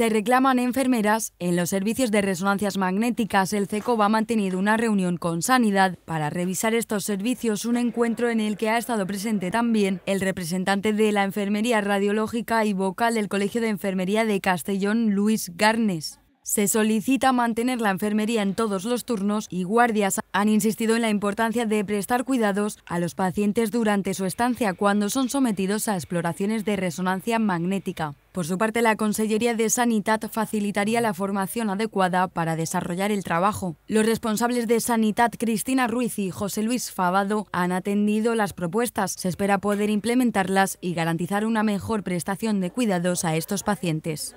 Se reclaman enfermeras. En los servicios de resonancias magnéticas, el va e ha mantenido una reunión con Sanidad para revisar estos servicios, un encuentro en el que ha estado presente también el representante de la Enfermería Radiológica y Vocal del Colegio de Enfermería de Castellón, Luis Garnes. Se solicita mantener la enfermería en todos los turnos y guardias han insistido en la importancia de prestar cuidados a los pacientes durante su estancia cuando son sometidos a exploraciones de resonancia magnética. Por su parte, la Consellería de Sanidad facilitaría la formación adecuada para desarrollar el trabajo. Los responsables de Sanidad, Cristina Ruiz y José Luis Favado, han atendido las propuestas. Se espera poder implementarlas y garantizar una mejor prestación de cuidados a estos pacientes.